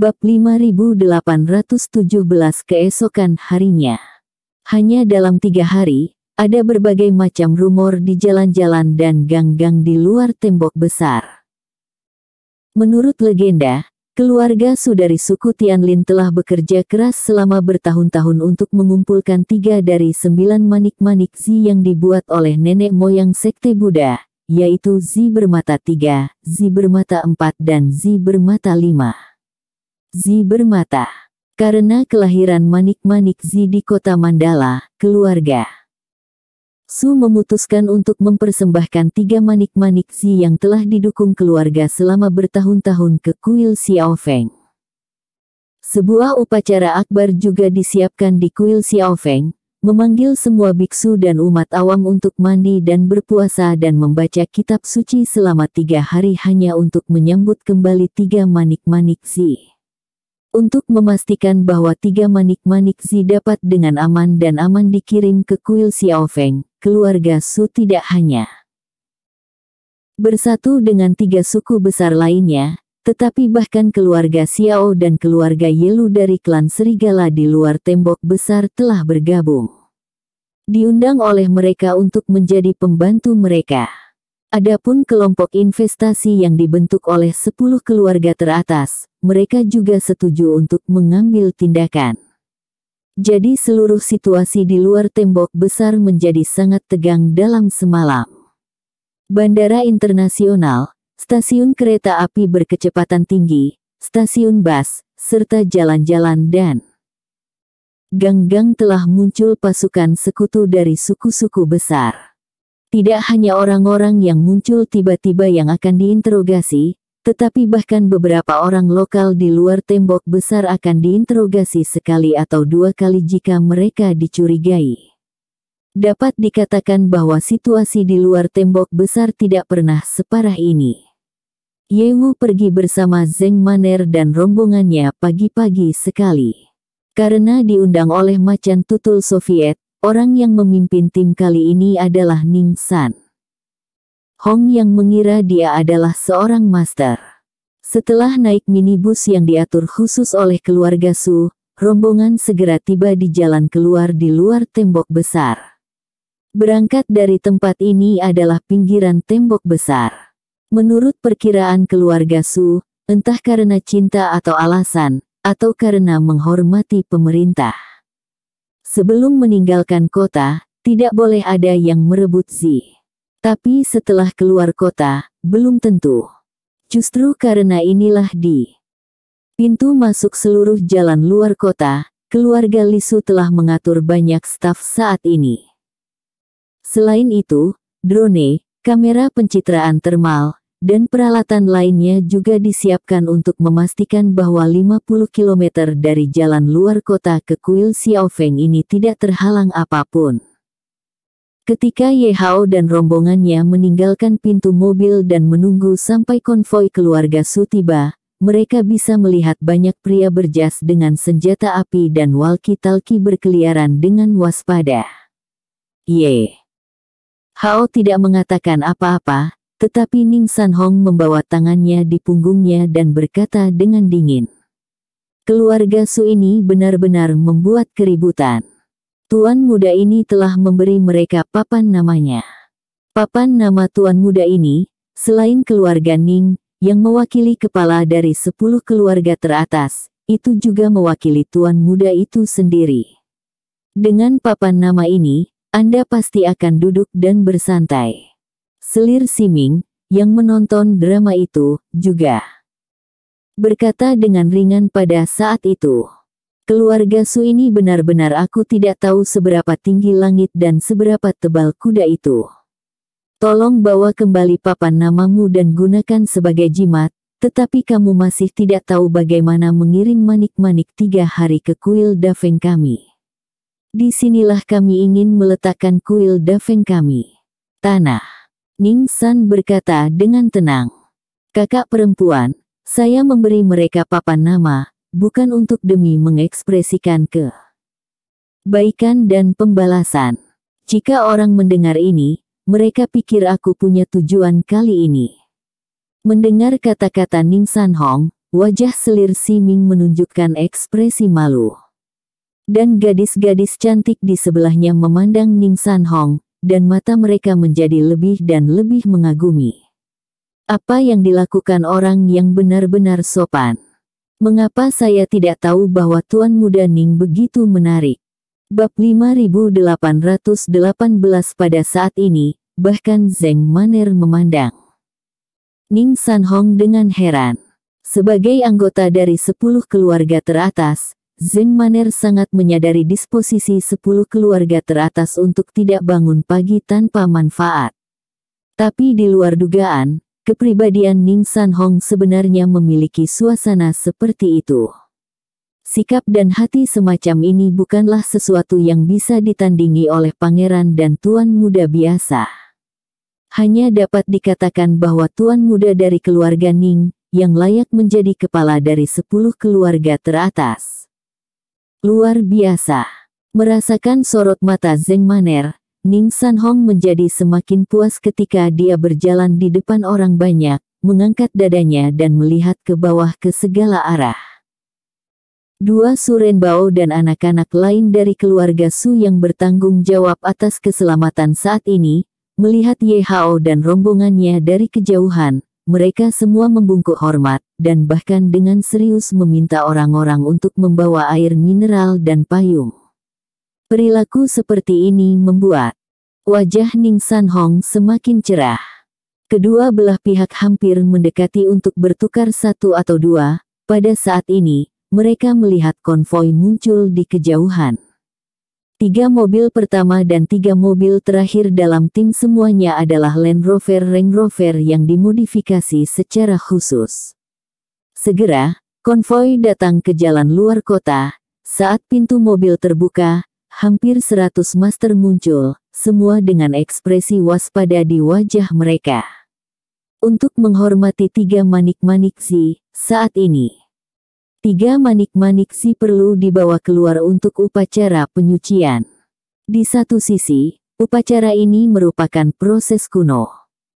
Bab 5817 keesokan harinya. Hanya dalam tiga hari, ada berbagai macam rumor di jalan-jalan dan gang-gang di luar tembok besar. Menurut legenda, keluarga Sudari suku Tianlin telah bekerja keras selama bertahun-tahun untuk mengumpulkan tiga dari sembilan manik-manik Zi yang dibuat oleh nenek moyang sekte Buddha, yaitu Zi bermata tiga, Zi bermata empat dan Zi bermata lima. Zi bermata. Karena kelahiran manik-manik Zi di kota Mandala, keluarga. Su memutuskan untuk mempersembahkan tiga manik-manik Zi yang telah didukung keluarga selama bertahun-tahun ke kuil Feng. Sebuah upacara akbar juga disiapkan di kuil Feng, memanggil semua biksu dan umat awam untuk mandi dan berpuasa dan membaca kitab suci selama tiga hari hanya untuk menyambut kembali tiga manik-manik Zi untuk memastikan bahwa tiga manik-manik Zi dapat dengan aman dan aman dikirim ke kuil Xiao Feng, keluarga Su tidak hanya bersatu dengan tiga suku besar lainnya, tetapi bahkan keluarga Xiao dan keluarga Yelu dari klan Serigala di luar tembok besar telah bergabung. Diundang oleh mereka untuk menjadi pembantu mereka. Adapun kelompok investasi yang dibentuk oleh sepuluh keluarga teratas, mereka juga setuju untuk mengambil tindakan. Jadi seluruh situasi di luar tembok besar menjadi sangat tegang dalam semalam. Bandara internasional, stasiun kereta api berkecepatan tinggi, stasiun bus, serta jalan-jalan dan gang-gang telah muncul pasukan sekutu dari suku-suku besar. Tidak hanya orang-orang yang muncul tiba-tiba yang akan diinterogasi, tetapi bahkan beberapa orang lokal di luar tembok besar akan diinterogasi sekali atau dua kali jika mereka dicurigai. Dapat dikatakan bahwa situasi di luar tembok besar tidak pernah separah ini. Yewu pergi bersama Zeng Maner dan rombongannya pagi-pagi sekali. Karena diundang oleh macan tutul Soviet, orang yang memimpin tim kali ini adalah Ning San. Hong yang mengira dia adalah seorang master. Setelah naik minibus yang diatur khusus oleh keluarga Su, rombongan segera tiba di jalan keluar di luar tembok besar. Berangkat dari tempat ini adalah pinggiran tembok besar. Menurut perkiraan keluarga Su, entah karena cinta atau alasan, atau karena menghormati pemerintah. Sebelum meninggalkan kota, tidak boleh ada yang merebut Zi. Tapi setelah keluar kota, belum tentu. Justru karena inilah di pintu masuk seluruh jalan luar kota, keluarga Lisu telah mengatur banyak staf saat ini. Selain itu, drone, kamera pencitraan termal, dan peralatan lainnya juga disiapkan untuk memastikan bahwa 50 km dari jalan luar kota ke kuil Xiaofeng ini tidak terhalang apapun. Ketika Yehao dan rombongannya meninggalkan pintu mobil dan menunggu sampai konvoi keluarga Su tiba, mereka bisa melihat banyak pria berjas dengan senjata api dan walkie-talkie berkeliaran dengan waspada. Ye. Hao tidak mengatakan apa-apa, tetapi Ning San Hong membawa tangannya di punggungnya dan berkata dengan dingin. Keluarga Su ini benar-benar membuat keributan. Tuan muda ini telah memberi mereka papan namanya. Papan nama tuan muda ini, selain keluarga Ning, yang mewakili kepala dari sepuluh keluarga teratas, itu juga mewakili tuan muda itu sendiri. Dengan papan nama ini, Anda pasti akan duduk dan bersantai. Selir Siming, yang menonton drama itu, juga berkata dengan ringan pada saat itu. Keluarga Su ini benar-benar aku tidak tahu seberapa tinggi langit dan seberapa tebal kuda itu. Tolong bawa kembali papan namamu dan gunakan sebagai jimat, tetapi kamu masih tidak tahu bagaimana mengirim manik-manik tiga hari ke kuil Daveng kami. Disinilah kami ingin meletakkan kuil Daveng kami. Tanah. Ning San berkata dengan tenang. Kakak perempuan, saya memberi mereka papan nama, bukan untuk demi mengekspresikan kebaikan dan pembalasan. Jika orang mendengar ini, mereka pikir aku punya tujuan kali ini. Mendengar kata-kata Ning San Hong, wajah selir Si Ming menunjukkan ekspresi malu. Dan gadis-gadis cantik di sebelahnya memandang Ning San Hong, dan mata mereka menjadi lebih dan lebih mengagumi. Apa yang dilakukan orang yang benar-benar sopan? Mengapa saya tidak tahu bahwa Tuan Muda Ning begitu menarik? Bab 5818 pada saat ini, bahkan Zeng Maner memandang. Ning San Hong dengan heran. Sebagai anggota dari 10 keluarga teratas, Zeng Maner sangat menyadari disposisi 10 keluarga teratas untuk tidak bangun pagi tanpa manfaat. Tapi di luar dugaan, Kepribadian Ning San Hong sebenarnya memiliki suasana seperti itu. Sikap dan hati semacam ini bukanlah sesuatu yang bisa ditandingi oleh pangeran dan tuan muda biasa. Hanya dapat dikatakan bahwa tuan muda dari keluarga Ning, yang layak menjadi kepala dari sepuluh keluarga teratas. Luar biasa. Merasakan sorot mata Zeng Maner, Ning San Hong menjadi semakin puas ketika dia berjalan di depan orang banyak, mengangkat dadanya dan melihat ke bawah ke segala arah. Dua Bao dan anak-anak lain dari keluarga Su yang bertanggung jawab atas keselamatan saat ini, melihat Ye Hao dan rombongannya dari kejauhan, mereka semua membungkuk hormat, dan bahkan dengan serius meminta orang-orang untuk membawa air mineral dan payung. Perilaku seperti ini membuat wajah Ning San Hong semakin cerah. Kedua belah pihak hampir mendekati untuk bertukar satu atau dua, pada saat ini, mereka melihat konvoi muncul di kejauhan. Tiga mobil pertama dan tiga mobil terakhir dalam tim semuanya adalah Land Rover Range Rover yang dimodifikasi secara khusus. Segera, konvoi datang ke jalan luar kota, saat pintu mobil terbuka, hampir seratus master muncul, semua dengan ekspresi waspada di wajah mereka. Untuk menghormati tiga manik-manik saat ini. Tiga manik-manik perlu dibawa keluar untuk upacara penyucian. Di satu sisi, upacara ini merupakan proses kuno.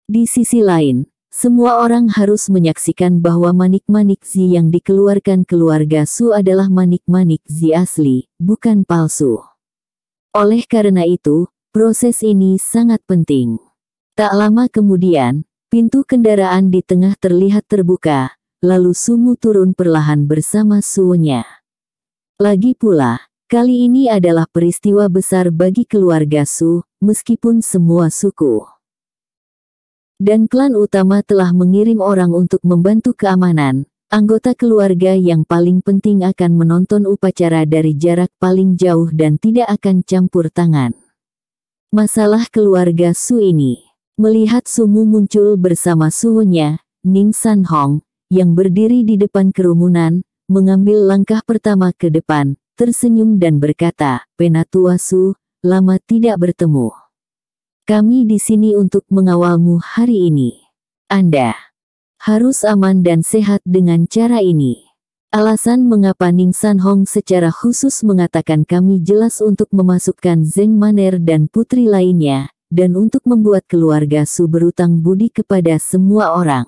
Di sisi lain, semua orang harus menyaksikan bahwa manik-manik Zi yang dikeluarkan keluarga Su adalah manik-manik Zi asli, bukan palsu. Oleh karena itu, proses ini sangat penting. Tak lama kemudian, pintu kendaraan di tengah terlihat terbuka, lalu Sumu turun perlahan bersama Suonya. Lagi pula, kali ini adalah peristiwa besar bagi keluarga Su, meskipun semua suku dan klan utama telah mengirim orang untuk membantu keamanan, Anggota keluarga yang paling penting akan menonton upacara dari jarak paling jauh dan tidak akan campur tangan. Masalah keluarga Su ini. Melihat Sumu muncul bersama suhunya, Ning San Hong, yang berdiri di depan kerumunan, mengambil langkah pertama ke depan, tersenyum dan berkata, Penatua Su, lama tidak bertemu. Kami di sini untuk mengawalmu hari ini. Anda harus aman dan sehat dengan cara ini. Alasan mengapa Ning San Hong secara khusus mengatakan kami jelas untuk memasukkan Zeng Maner dan putri lainnya, dan untuk membuat keluarga Su berutang budi kepada semua orang.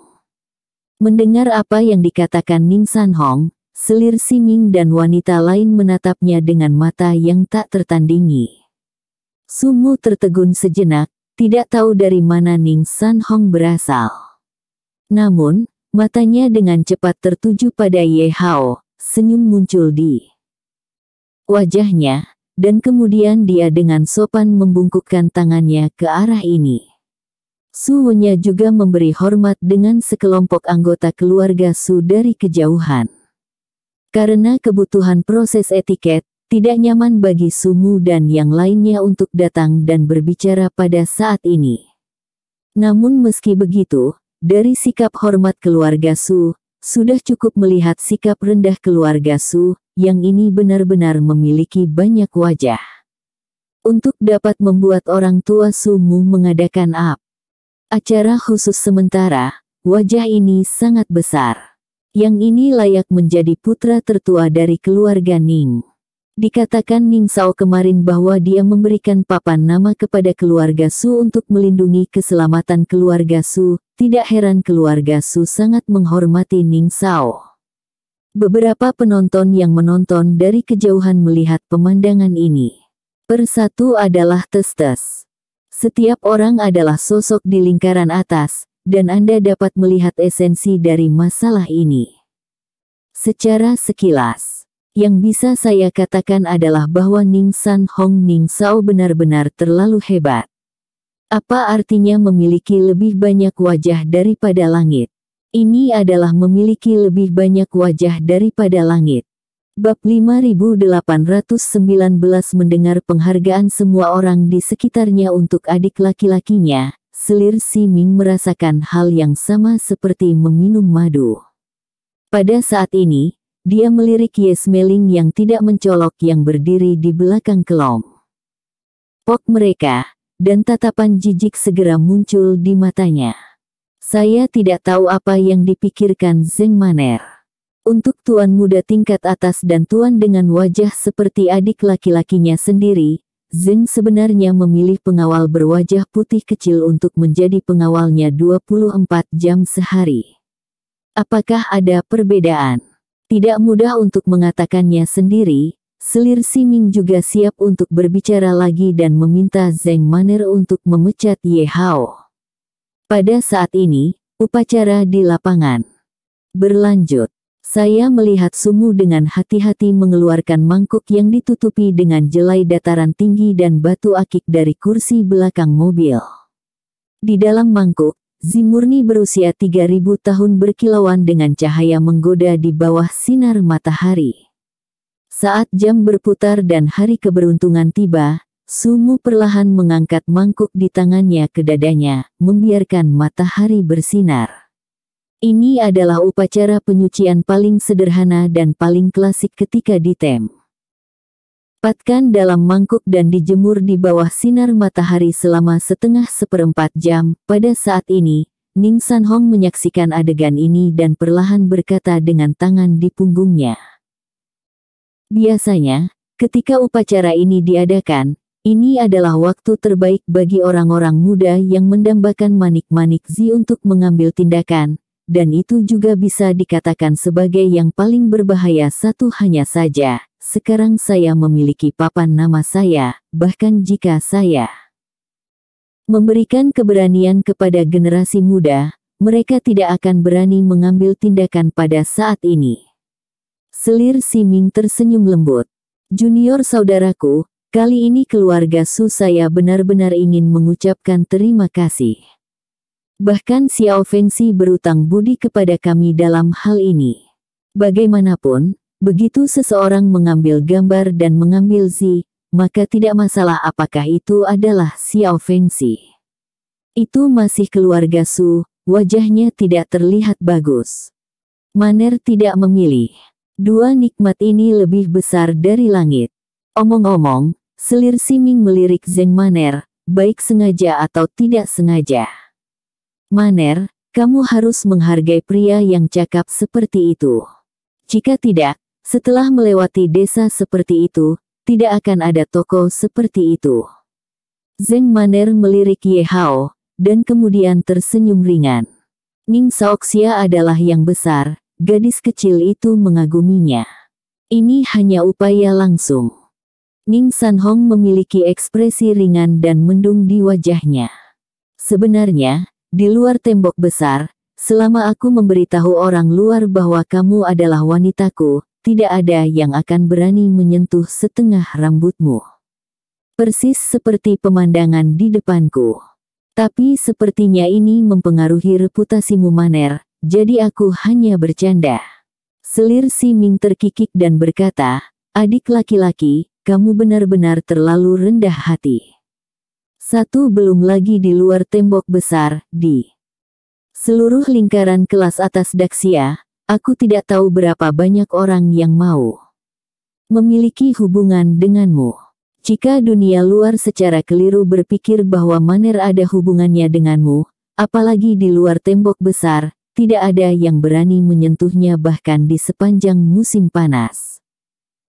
Mendengar apa yang dikatakan Ning San Hong, selir Si Ming dan wanita lain menatapnya dengan mata yang tak tertandingi. Sumu tertegun sejenak, tidak tahu dari mana Ning San Hong berasal. Namun, matanya dengan cepat tertuju pada Ye Hao, senyum muncul di wajahnya, dan kemudian dia dengan sopan membungkukkan tangannya ke arah ini. Wenya juga memberi hormat dengan sekelompok anggota keluarga Su dari kejauhan. Karena kebutuhan proses etiket, tidak nyaman bagi Sumu dan yang lainnya untuk datang dan berbicara pada saat ini. Namun meski begitu, dari sikap hormat keluarga Su, sudah cukup melihat sikap rendah keluarga Su, yang ini benar-benar memiliki banyak wajah. Untuk dapat membuat orang tua Sumu mengadakan up. Acara khusus sementara, wajah ini sangat besar. Yang ini layak menjadi putra tertua dari keluarga Ning. Dikatakan Ning Sao kemarin bahwa dia memberikan papan nama kepada keluarga Su untuk melindungi keselamatan keluarga Su, tidak heran keluarga Su sangat menghormati Ning Sao. Beberapa penonton yang menonton dari kejauhan melihat pemandangan ini. Persatu adalah testes. Setiap orang adalah sosok di lingkaran atas, dan Anda dapat melihat esensi dari masalah ini. Secara sekilas, yang bisa saya katakan adalah bahwa Ning San Hong Ning Sao benar-benar terlalu hebat. Apa artinya memiliki lebih banyak wajah daripada langit? Ini adalah memiliki lebih banyak wajah daripada langit. Bab 5819 mendengar penghargaan semua orang di sekitarnya untuk adik laki-lakinya, selir Si Ming merasakan hal yang sama seperti meminum madu. Pada saat ini, dia melirik Yesmeling yang tidak mencolok yang berdiri di belakang kelom. Pok mereka, dan tatapan jijik segera muncul di matanya. Saya tidak tahu apa yang dipikirkan Zeng Maner. Untuk tuan muda tingkat atas dan tuan dengan wajah seperti adik laki-lakinya sendiri, Zeng sebenarnya memilih pengawal berwajah putih kecil untuk menjadi pengawalnya 24 jam sehari. Apakah ada perbedaan? Tidak mudah untuk mengatakannya sendiri, Selir Siming juga siap untuk berbicara lagi dan meminta Zeng Maner untuk memecat Ye Hao. Pada saat ini, upacara di lapangan berlanjut. Saya melihat Sumu dengan hati-hati mengeluarkan mangkuk yang ditutupi dengan jelai dataran tinggi dan batu akik dari kursi belakang mobil. Di dalam mangkuk, Zimurni berusia 3000 tahun berkilauan dengan cahaya menggoda di bawah sinar matahari. Saat jam berputar dan hari keberuntungan tiba, Sumu perlahan mengangkat mangkuk di tangannya ke dadanya, membiarkan matahari bersinar. Ini adalah upacara penyucian paling sederhana dan paling klasik ketika ditem. Dapatkan dalam mangkuk dan dijemur di bawah sinar matahari selama setengah seperempat jam. Pada saat ini, Ning San Hong menyaksikan adegan ini dan perlahan berkata dengan tangan di punggungnya. Biasanya, ketika upacara ini diadakan, ini adalah waktu terbaik bagi orang-orang muda yang mendambakan manik-manik Zi untuk mengambil tindakan, dan itu juga bisa dikatakan sebagai yang paling berbahaya satu hanya saja. Sekarang saya memiliki papan nama saya, bahkan jika saya memberikan keberanian kepada generasi muda, mereka tidak akan berani mengambil tindakan pada saat ini. Selir Siming tersenyum lembut. Junior saudaraku, kali ini keluarga Su saya benar-benar ingin mengucapkan terima kasih. Bahkan Xiao Fengsi berutang budi kepada kami dalam hal ini. Bagaimanapun, begitu seseorang mengambil gambar dan mengambil Zi, maka tidak masalah apakah itu adalah Xiao Fengsi. Itu masih keluarga Su, wajahnya tidak terlihat bagus. Maner tidak memilih. Dua nikmat ini lebih besar dari langit. Omong-omong, selir Siming melirik Zeng Maner, baik sengaja atau tidak sengaja. Maner, kamu harus menghargai pria yang cakap seperti itu. Jika tidak, setelah melewati desa seperti itu, tidak akan ada toko seperti itu. Zeng Maner melirik Ye Hao, dan kemudian tersenyum ringan. Ning Saoxia adalah yang besar, gadis kecil itu mengaguminya. Ini hanya upaya langsung. Ning Sanhong memiliki ekspresi ringan dan mendung di wajahnya. Sebenarnya, di luar tembok besar, selama aku memberitahu orang luar bahwa kamu adalah wanitaku, tidak ada yang akan berani menyentuh setengah rambutmu. Persis seperti pemandangan di depanku. Tapi sepertinya ini mempengaruhi reputasimu Maner, jadi aku hanya bercanda. Selir si Ming terkikik dan berkata, adik laki-laki, kamu benar-benar terlalu rendah hati. Satu belum lagi di luar tembok besar, di seluruh lingkaran kelas atas Daksia. aku tidak tahu berapa banyak orang yang mau memiliki hubungan denganmu. Jika dunia luar secara keliru berpikir bahwa Maner ada hubungannya denganmu, apalagi di luar tembok besar, tidak ada yang berani menyentuhnya bahkan di sepanjang musim panas.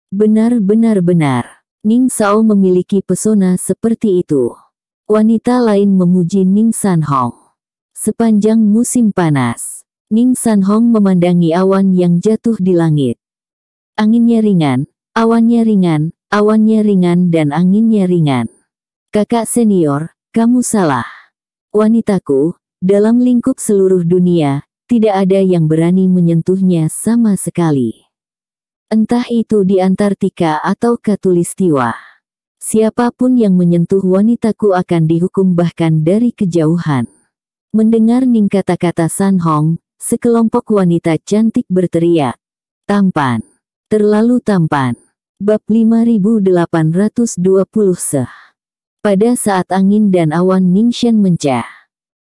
Benar-benar benar, Ning Sao memiliki pesona seperti itu. Wanita lain memuji Ning San Hong. Sepanjang musim panas, Ning San Hong memandangi awan yang jatuh di langit. Anginnya ringan, awannya ringan, awannya ringan dan anginnya ringan. Kakak senior, kamu salah. Wanitaku, dalam lingkup seluruh dunia, tidak ada yang berani menyentuhnya sama sekali. Entah itu di Antartika atau Katulistiwa. Siapapun yang menyentuh wanitaku akan dihukum bahkan dari kejauhan. Mendengar Ning kata-kata San Hong, sekelompok wanita cantik berteriak. Tampan. Terlalu tampan. Bab 5820 Seh. Pada saat angin dan awan Ningshen mencah.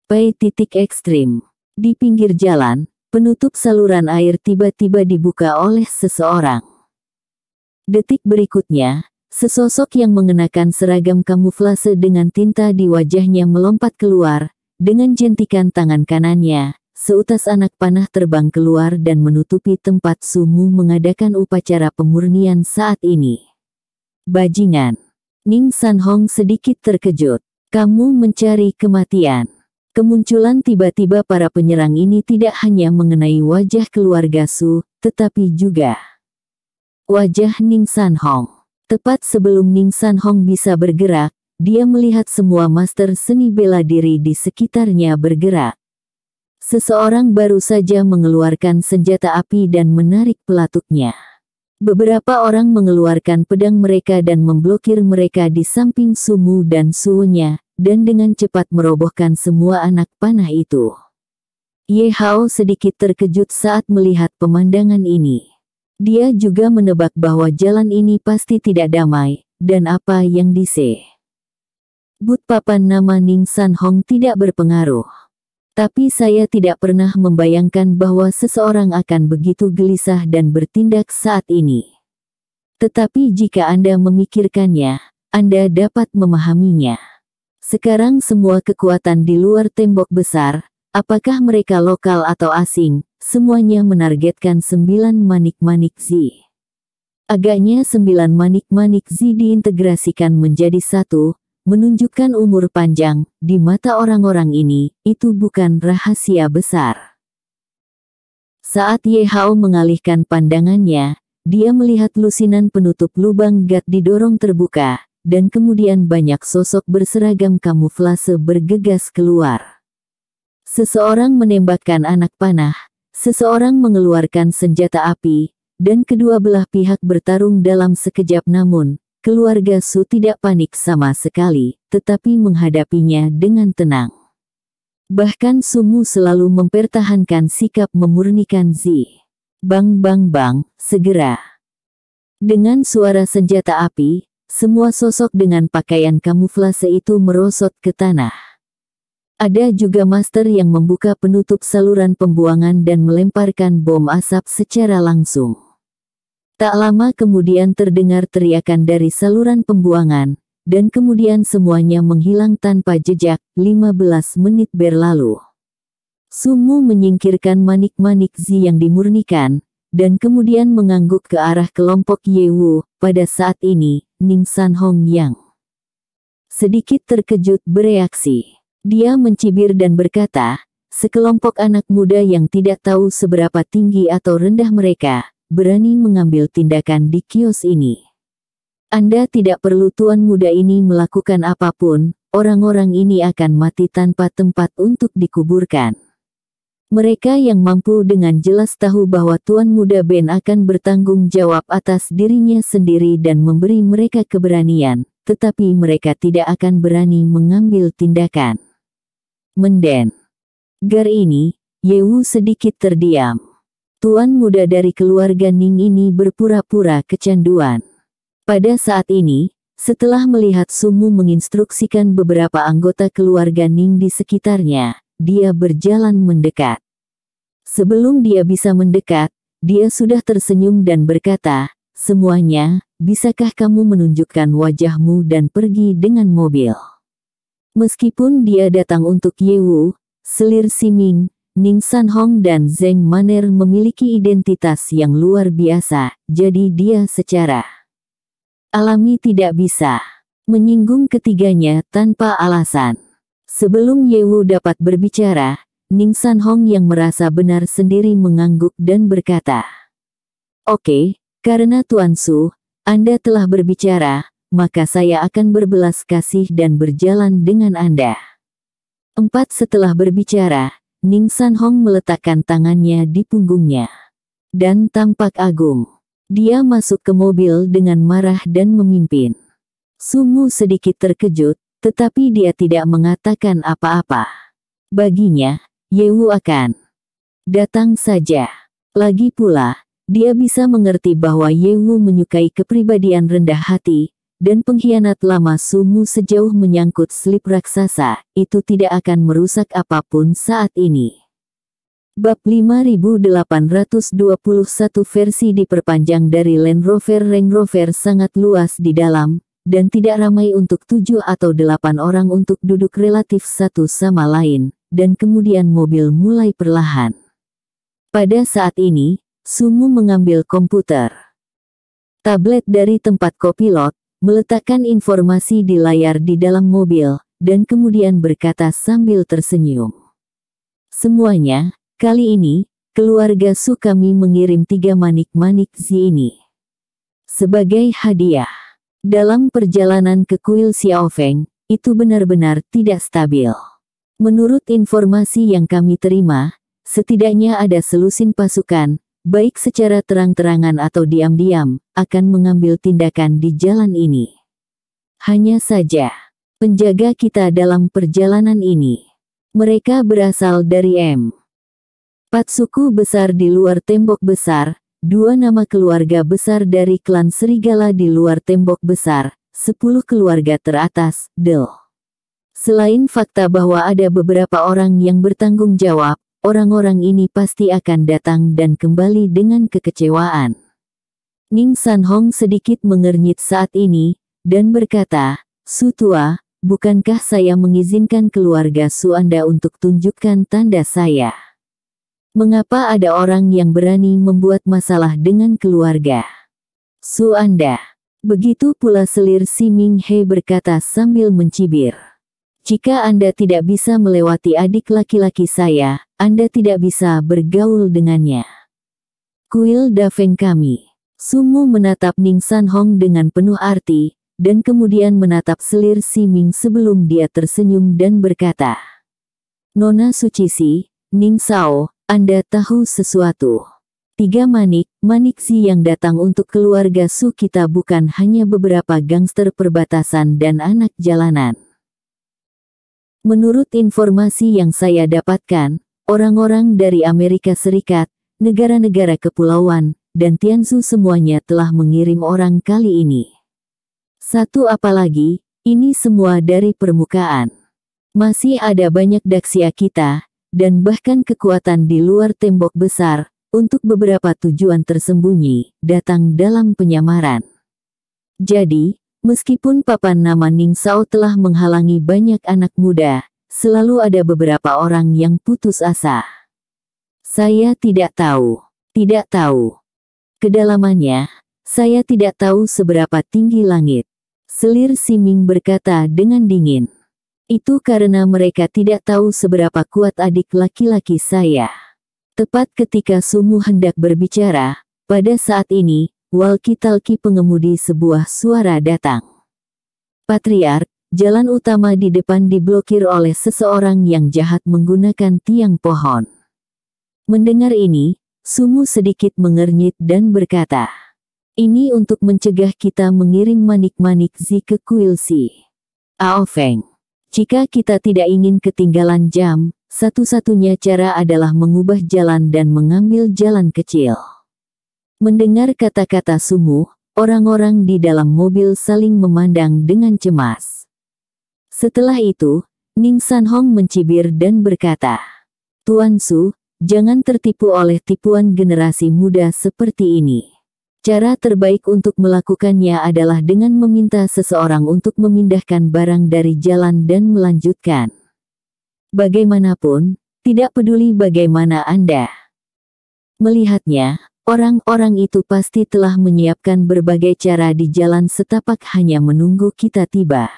Pai titik ekstrim. Di pinggir jalan, penutup saluran air tiba-tiba dibuka oleh seseorang. Detik berikutnya, Sesosok yang mengenakan seragam kamuflase dengan tinta di wajahnya melompat keluar, dengan jentikan tangan kanannya, seutas anak panah terbang keluar dan menutupi tempat sumu mengadakan upacara pemurnian saat ini. Bajingan. Ning San Hong sedikit terkejut. Kamu mencari kematian. Kemunculan tiba-tiba para penyerang ini tidak hanya mengenai wajah keluarga Su, tetapi juga wajah Ning San Hong. Tepat sebelum Ning San Hong bisa bergerak, dia melihat semua master seni bela diri di sekitarnya bergerak. Seseorang baru saja mengeluarkan senjata api dan menarik pelatuknya. Beberapa orang mengeluarkan pedang mereka dan memblokir mereka di samping Sumu dan suhunya, dan dengan cepat merobohkan semua anak panah itu. Ye Hao sedikit terkejut saat melihat pemandangan ini. Dia juga menebak bahwa jalan ini pasti tidak damai, dan apa yang dise. But papan nama Ning San Hong tidak berpengaruh. Tapi saya tidak pernah membayangkan bahwa seseorang akan begitu gelisah dan bertindak saat ini. Tetapi jika Anda memikirkannya, Anda dapat memahaminya. Sekarang semua kekuatan di luar tembok besar, apakah mereka lokal atau asing, semuanya menargetkan sembilan manik-manik Z. Agaknya sembilan manik-manik Z diintegrasikan menjadi satu, menunjukkan umur panjang, di mata orang-orang ini, itu bukan rahasia besar. Saat Yehao mengalihkan pandangannya, dia melihat lusinan penutup lubang gat didorong terbuka, dan kemudian banyak sosok berseragam kamuflase bergegas keluar. Seseorang menembakkan anak panah, Seseorang mengeluarkan senjata api, dan kedua belah pihak bertarung dalam sekejap namun, keluarga Su tidak panik sama sekali, tetapi menghadapinya dengan tenang. Bahkan Sumu selalu mempertahankan sikap memurnikan Zi. Bang bang bang, segera. Dengan suara senjata api, semua sosok dengan pakaian kamuflase itu merosot ke tanah. Ada juga master yang membuka penutup saluran pembuangan dan melemparkan bom asap secara langsung. Tak lama kemudian terdengar teriakan dari saluran pembuangan, dan kemudian semuanya menghilang tanpa jejak, 15 menit berlalu. Sumu menyingkirkan manik-manik Zi yang dimurnikan, dan kemudian mengangguk ke arah kelompok Yewu, pada saat ini, Ning San Hong Yang. Sedikit terkejut bereaksi. Dia mencibir dan berkata, sekelompok anak muda yang tidak tahu seberapa tinggi atau rendah mereka, berani mengambil tindakan di kios ini. Anda tidak perlu tuan muda ini melakukan apapun, orang-orang ini akan mati tanpa tempat untuk dikuburkan. Mereka yang mampu dengan jelas tahu bahwa Tuan Muda Ben akan bertanggung jawab atas dirinya sendiri dan memberi mereka keberanian, tetapi mereka tidak akan berani mengambil tindakan. Menden. Gar ini, Yewu sedikit terdiam. Tuan muda dari keluarga Ning ini berpura-pura kecanduan. Pada saat ini, setelah melihat Sumu menginstruksikan beberapa anggota keluarga Ning di sekitarnya, dia berjalan mendekat. Sebelum dia bisa mendekat, dia sudah tersenyum dan berkata, Semuanya, bisakah kamu menunjukkan wajahmu dan pergi dengan mobil? Meskipun dia datang untuk Yewu, Selir Siming, Ning San Hong dan Zeng Maner memiliki identitas yang luar biasa, jadi dia secara alami tidak bisa menyinggung ketiganya tanpa alasan. Sebelum Yewu dapat berbicara, Ning San Hong yang merasa benar sendiri mengangguk dan berkata, Oke, okay, karena Tuan Su, Anda telah berbicara, maka saya akan berbelas kasih dan berjalan dengan Anda. Empat setelah berbicara, Ning San Hong meletakkan tangannya di punggungnya. Dan tampak agung. Dia masuk ke mobil dengan marah dan memimpin. Sungguh sedikit terkejut, tetapi dia tidak mengatakan apa-apa. Baginya, Yewu akan datang saja. Lagi pula, dia bisa mengerti bahwa Yewu menyukai kepribadian rendah hati, dan pengkhianat lama sumu sejauh menyangkut slip raksasa, itu tidak akan merusak apapun saat ini. Bab 5821 versi diperpanjang dari Land Rover Range Rover sangat luas di dalam, dan tidak ramai untuk tujuh atau delapan orang untuk duduk relatif satu sama lain, dan kemudian mobil mulai perlahan. Pada saat ini, Sumu mengambil komputer. Tablet dari tempat kopilot, meletakkan informasi di layar di dalam mobil, dan kemudian berkata sambil tersenyum. Semuanya, kali ini, keluarga Su kami mengirim tiga manik-manik Zi ini. Sebagai hadiah, dalam perjalanan ke kuil Xiaofeng, itu benar-benar tidak stabil. Menurut informasi yang kami terima, setidaknya ada selusin pasukan, baik secara terang-terangan atau diam-diam, akan mengambil tindakan di jalan ini. Hanya saja, penjaga kita dalam perjalanan ini. Mereka berasal dari M. Pat suku besar di luar tembok besar, dua nama keluarga besar dari klan Serigala di luar tembok besar, sepuluh keluarga teratas, Del. Selain fakta bahwa ada beberapa orang yang bertanggung jawab, Orang-orang ini pasti akan datang dan kembali dengan kekecewaan. Ning San Hong sedikit mengernyit saat ini, dan berkata, Su Tua, bukankah saya mengizinkan keluarga Su Anda untuk tunjukkan tanda saya? Mengapa ada orang yang berani membuat masalah dengan keluarga? Su Anda. Begitu pula selir Si Ming He berkata sambil mencibir. Jika Anda tidak bisa melewati adik laki-laki saya, Anda tidak bisa bergaul dengannya. Kuil Daveng kami. Sumu menatap Ning San Hong dengan penuh arti, dan kemudian menatap selir Si Ming sebelum dia tersenyum dan berkata, Nona Si, Ning Sao, Anda tahu sesuatu. Tiga manik, manik Si yang datang untuk keluarga Su kita bukan hanya beberapa gangster perbatasan dan anak jalanan. Menurut informasi yang saya dapatkan, orang-orang dari Amerika Serikat, negara-negara kepulauan, dan Tiansu semuanya telah mengirim orang kali ini. Satu apalagi, ini semua dari permukaan. Masih ada banyak daksia kita, dan bahkan kekuatan di luar tembok besar, untuk beberapa tujuan tersembunyi, datang dalam penyamaran. Jadi, Meskipun papan nama Sao telah menghalangi banyak anak muda, selalu ada beberapa orang yang putus asa. Saya tidak tahu, tidak tahu. Kedalamannya, saya tidak tahu seberapa tinggi langit. Selir Siming berkata dengan dingin. Itu karena mereka tidak tahu seberapa kuat adik laki-laki saya. Tepat ketika Sumu hendak berbicara, pada saat ini, walkie-talkie pengemudi sebuah suara datang. Patriark, jalan utama di depan diblokir oleh seseorang yang jahat menggunakan tiang pohon. Mendengar ini, Sumu sedikit mengernyit dan berkata, ini untuk mencegah kita mengirim manik-manik Zi ke kuil Ao Feng, jika kita tidak ingin ketinggalan jam, satu-satunya cara adalah mengubah jalan dan mengambil jalan kecil. Mendengar kata-kata sumuh, orang-orang di dalam mobil saling memandang dengan cemas. Setelah itu, Ning San Hong mencibir dan berkata, Tuan Su, jangan tertipu oleh tipuan generasi muda seperti ini. Cara terbaik untuk melakukannya adalah dengan meminta seseorang untuk memindahkan barang dari jalan dan melanjutkan. Bagaimanapun, tidak peduli bagaimana Anda. Melihatnya, Orang-orang itu pasti telah menyiapkan berbagai cara di jalan setapak hanya menunggu kita tiba.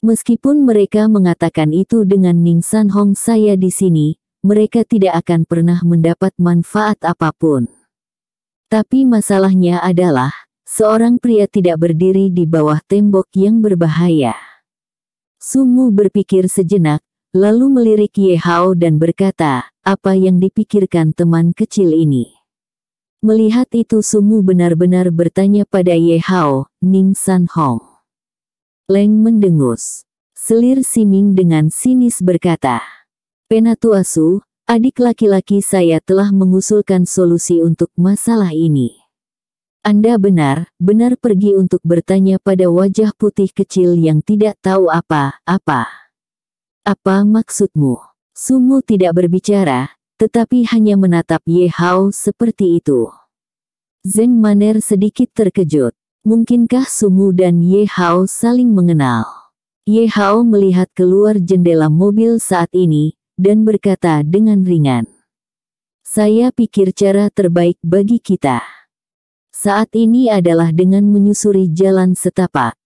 Meskipun mereka mengatakan itu dengan Ning San Hong saya di sini, mereka tidak akan pernah mendapat manfaat apapun. Tapi masalahnya adalah, seorang pria tidak berdiri di bawah tembok yang berbahaya. Sumu berpikir sejenak, lalu melirik Ye Hao dan berkata, apa yang dipikirkan teman kecil ini? Melihat itu Sumu benar-benar bertanya pada Ye Hao, Ning San Hong. Leng mendengus. Selir Siming dengan sinis berkata, Penatuasu, adik laki-laki saya telah mengusulkan solusi untuk masalah ini. Anda benar, benar pergi untuk bertanya pada wajah putih kecil yang tidak tahu apa-apa. Apa maksudmu? Sumu tidak berbicara, tetapi hanya menatap Ye Hao seperti itu. Zeng Maner sedikit terkejut. Mungkinkah Sumu dan Ye Hao saling mengenal? Ye Hao melihat keluar jendela mobil saat ini, dan berkata dengan ringan. Saya pikir cara terbaik bagi kita. Saat ini adalah dengan menyusuri jalan setapak.